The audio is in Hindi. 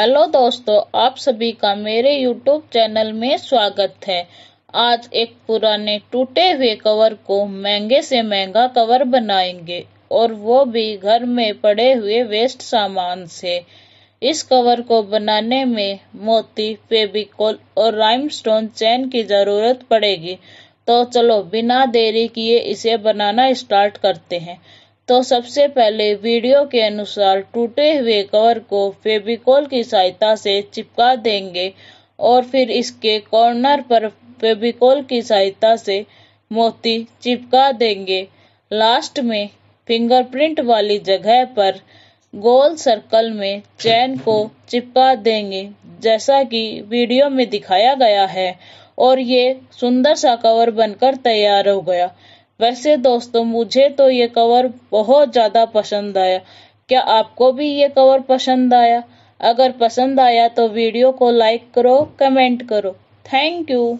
हेलो दोस्तों आप सभी का मेरे यूट्यूब चैनल में स्वागत है आज एक पुराने टूटे हुए कवर को महंगे से महंगा कवर बनाएंगे और वो भी घर में पड़े हुए वेस्ट सामान से इस कवर को बनाने में मोती फेबिकोल और राइम स्टोन चैन की ज़रूरत पड़ेगी तो चलो बिना देरी किए इसे बनाना स्टार्ट करते हैं तो सबसे पहले वीडियो के अनुसार टूटे हुए कवर को फेबिकोल की सहायता से चिपका देंगे और फिर इसके कॉर्नर पर फेबिकोल की सहायता से मोती चिपका देंगे लास्ट में फिंगरप्रिंट वाली जगह पर गोल सर्कल में चैन को चिपका देंगे जैसा कि वीडियो में दिखाया गया है और ये सुंदर सा कवर बनकर तैयार हो गया वैसे दोस्तों मुझे तो ये कवर बहुत ज़्यादा पसंद आया क्या आपको भी ये कवर पसंद आया अगर पसंद आया तो वीडियो को लाइक करो कमेंट करो थैंक यू